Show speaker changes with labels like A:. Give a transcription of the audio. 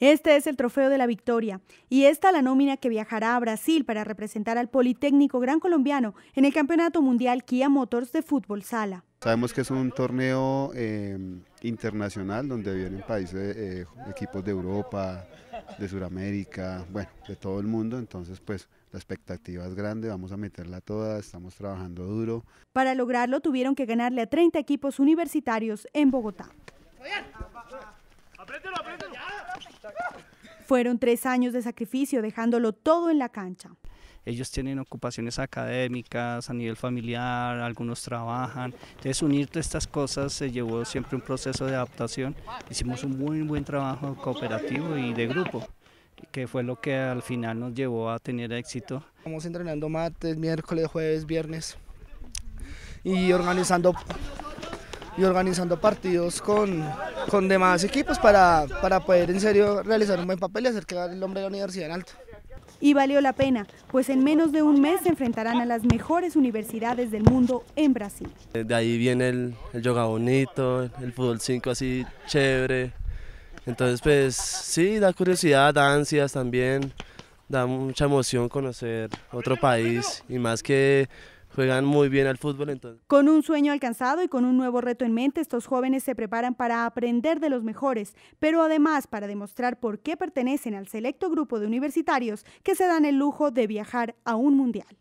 A: Este es el trofeo de la victoria y esta la nómina que viajará a Brasil para representar al Politécnico Gran Colombiano en el Campeonato Mundial Kia Motors de Fútbol Sala.
B: Sabemos que es un torneo em, internacional donde vienen países, eh, equipos de Europa, de Sudamérica, bueno, de todo el mundo, entonces pues la expectativa es grande, vamos a meterla toda, estamos trabajando duro.
A: Para lograrlo tuvieron que ganarle a 30 equipos universitarios en Bogotá. Fueron tres años de sacrificio, dejándolo todo en la cancha.
C: Ellos tienen ocupaciones académicas, a nivel familiar, algunos trabajan. Entonces unir todas estas cosas se llevó siempre un proceso de adaptación. Hicimos un muy buen trabajo cooperativo y de grupo que fue lo que al final nos llevó a tener éxito.
D: Estamos entrenando martes, miércoles, jueves, viernes y organizando y organizando partidos con, con demás equipos para, para poder en serio realizar un buen papel y hacer quedar el hombre de la universidad en alto. Y valió la pena,
A: pues en menos de un mes se enfrentarán a las mejores universidades del mundo en Brasil.
E: Eh, de ahí viene el, el yoga bonito, el fútbol 5 así chévere. Entonces pues sí, da curiosidad, da ansias también, da mucha emoción conocer otro país y más que juegan muy bien al fútbol. Entonces.
A: Con un sueño alcanzado y con un nuevo reto en mente, estos jóvenes se preparan para aprender de los mejores, pero además para demostrar por qué pertenecen al selecto grupo de universitarios que se dan el lujo de viajar a un mundial.